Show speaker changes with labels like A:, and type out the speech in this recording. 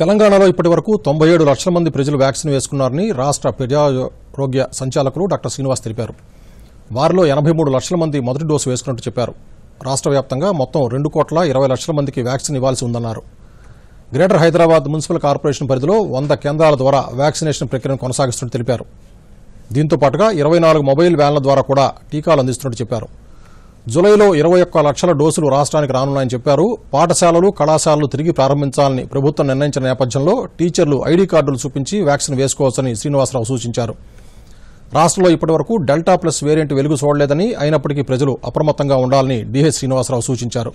A: తెలంగాణలో ఇప్పటి వరకు తొంభై ఏడు లక్షల మంది ప్రజలు వ్యాక్సిన్ వేసుకున్నారని రాష్ట్ర ప్రజారోగ్య సంచాలకులు డాక్టర్ శ్రీనివాస్ తెలిపారు వారిలో ఎనభై మూడు లక్షల మంది మొదటి డోసు వేసుకున్నట్టు చెప్పారు రాష్ట్ర వ్యాప్తంగా మొత్తం రెండు కోట్ల ఇరవై లక్షల మందికి వ్యాక్సిన్ ఇవ్వాల్సి ఉందన్నారు గ్రేటర్ హైదరాబాద్ మున్సిపల్ కార్పొరేషన్ పరిధిలో వంద కేంద్రాల ద్వారా వ్యాక్సినేషన్ ప్రక్రియను కొనసాగిస్తున్నట్టు తెలిపారు దీంతో పాటుగా ఇరవై నాలుగు మొబైల్ వ్యాన్ల ద్వారా కూడా టీకాలు అందిస్తున్నట్టు చెప్పారు జులైలో ఇరవై ఒక్క లక్షల డోసులు రాష్ట్రానికి రానున్నాయని చెప్పారు పాఠశాలలు కళాశాలలు తిరిగి ప్రారంభించాలని ప్రభుత్వం నిర్ణయించిన నేపథ్యంలో టీచర్లు ఐడీ కార్డులు చూపించి వ్యాక్సిన్ వేసుకోవచ్చని శ్రీనివాసరావు సూచించారు రాష్ట్రంలో ఇప్పటివరకు డెల్టా ప్లస్ వేరియంట్ వెలుగు చూడలేదని అయినప్పటికీ ప్రజలు అప్రమత్తంగా ఉండాలని డిహెచ్ శ్రీనివాసరావు సూచించారు